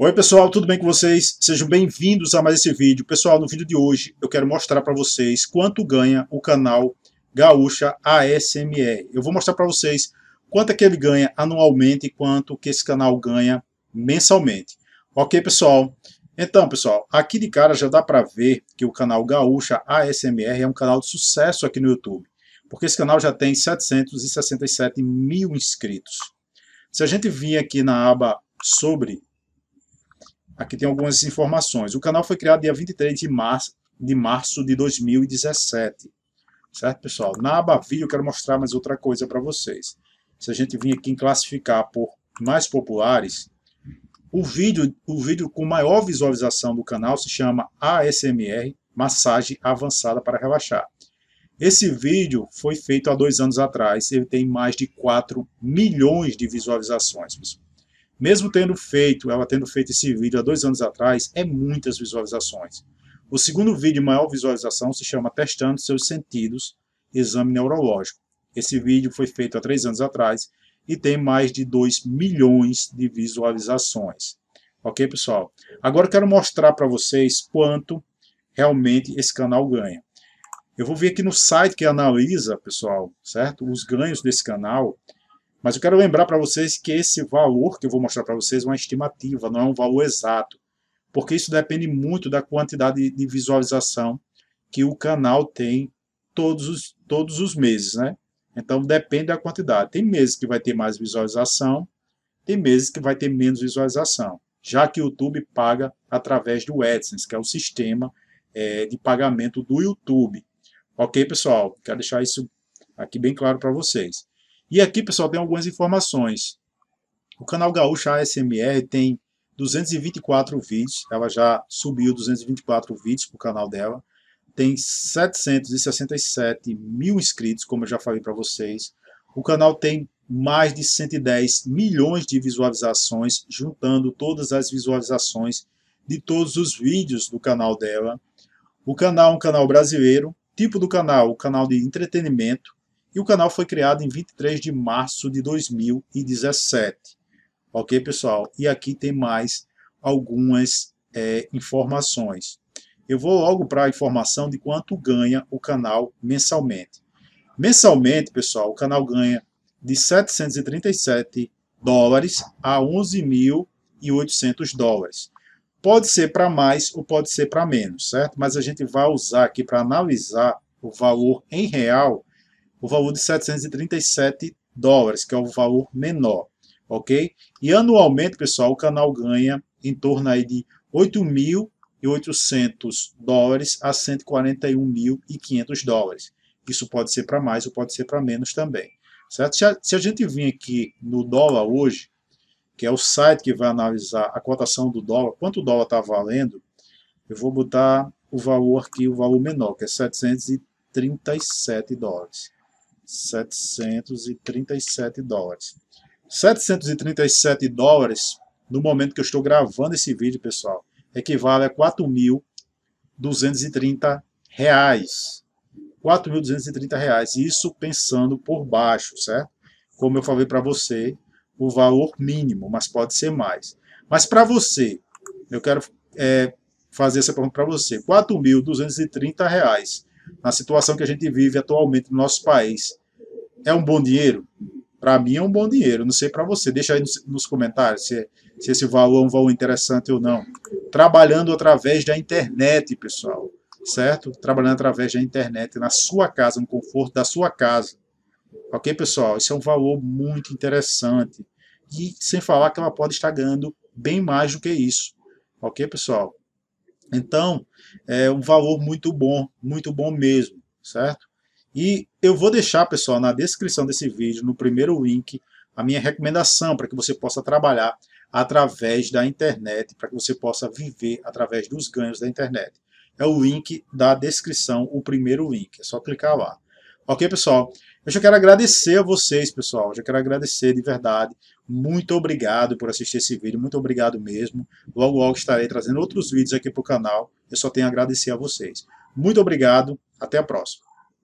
Oi pessoal, tudo bem com vocês? Sejam bem-vindos a mais esse vídeo. Pessoal, no vídeo de hoje eu quero mostrar para vocês quanto ganha o canal Gaúcha ASMR. Eu vou mostrar para vocês quanto é que ele ganha anualmente e quanto que esse canal ganha mensalmente. Ok, pessoal? Então, pessoal, aqui de cara já dá para ver que o canal Gaúcha ASMR é um canal de sucesso aqui no YouTube, porque esse canal já tem 767 mil inscritos. Se a gente vir aqui na aba sobre Aqui tem algumas informações. O canal foi criado dia 23 de março de, março de 2017. Certo, pessoal? Na aba vídeo eu quero mostrar mais outra coisa para vocês. Se a gente vir aqui em classificar por mais populares, o vídeo, o vídeo com maior visualização do canal se chama ASMR, Massagem Avançada para Relaxar. Esse vídeo foi feito há dois anos atrás, e ele tem mais de 4 milhões de visualizações. Pessoal. Mesmo tendo feito, ela tendo feito esse vídeo há dois anos atrás, é muitas visualizações. O segundo vídeo de maior visualização se chama Testando Seus Sentidos, Exame Neurológico. Esse vídeo foi feito há três anos atrás e tem mais de 2 milhões de visualizações. Ok, pessoal? Agora quero mostrar para vocês quanto realmente esse canal ganha. Eu vou vir aqui no site que analisa, pessoal, certo? Os ganhos desse canal mas eu quero lembrar para vocês que esse valor que eu vou mostrar para vocês é uma estimativa, não é um valor exato, porque isso depende muito da quantidade de visualização que o canal tem todos os, todos os meses, né? Então depende da quantidade. Tem meses que vai ter mais visualização, tem meses que vai ter menos visualização, já que o YouTube paga através do AdSense, que é o sistema é, de pagamento do YouTube. Ok, pessoal? Quero deixar isso aqui bem claro para vocês. E aqui, pessoal, tem algumas informações. O canal Gaúcha ASMR tem 224 vídeos, ela já subiu 224 vídeos para o canal dela. Tem 767 mil inscritos, como eu já falei para vocês. O canal tem mais de 110 milhões de visualizações, juntando todas as visualizações de todos os vídeos do canal dela. O canal é um canal brasileiro. Tipo do canal, o canal de entretenimento. E o canal foi criado em 23 de março de 2017. Ok, pessoal? E aqui tem mais algumas é, informações. Eu vou logo para a informação de quanto ganha o canal mensalmente. Mensalmente, pessoal, o canal ganha de 737 dólares a 11.800 dólares. Pode ser para mais ou pode ser para menos, certo? Mas a gente vai usar aqui para analisar o valor em real o valor de 737 dólares, que é o valor menor, ok? E anualmente, pessoal, o canal ganha em torno aí de 8.800 dólares a 141.500 dólares. Isso pode ser para mais ou pode ser para menos também, certo? Se a, se a gente vir aqui no dólar hoje, que é o site que vai analisar a cotação do dólar, quanto o dólar está valendo, eu vou botar o valor aqui, o valor menor, que é 737 dólares. 737 dólares. 737 dólares, no momento que eu estou gravando esse vídeo, pessoal, equivale a 4.230 reais. 4.230 reais, isso pensando por baixo, certo? Como eu falei para você, o valor mínimo, mas pode ser mais. Mas para você, eu quero é, fazer essa pergunta para você, 4.230 reais na situação que a gente vive atualmente no nosso país, é um bom dinheiro? Para mim é um bom dinheiro, não sei para você. Deixa aí nos, nos comentários se, se esse valor é um valor interessante ou não. Trabalhando através da internet, pessoal, certo? Trabalhando através da internet, na sua casa, no conforto da sua casa. Ok, pessoal? Isso é um valor muito interessante. E sem falar que ela pode estar ganhando bem mais do que isso. Ok, pessoal? Então, é um valor muito bom, muito bom mesmo, certo? E eu vou deixar, pessoal, na descrição desse vídeo, no primeiro link, a minha recomendação para que você possa trabalhar através da internet, para que você possa viver através dos ganhos da internet. É o link da descrição, o primeiro link, é só clicar lá. Ok, pessoal? Eu já quero agradecer a vocês, pessoal, eu já quero agradecer de verdade muito obrigado por assistir esse vídeo, muito obrigado mesmo. Logo, logo estarei trazendo outros vídeos aqui para o canal. Eu só tenho a agradecer a vocês. Muito obrigado, até a próxima.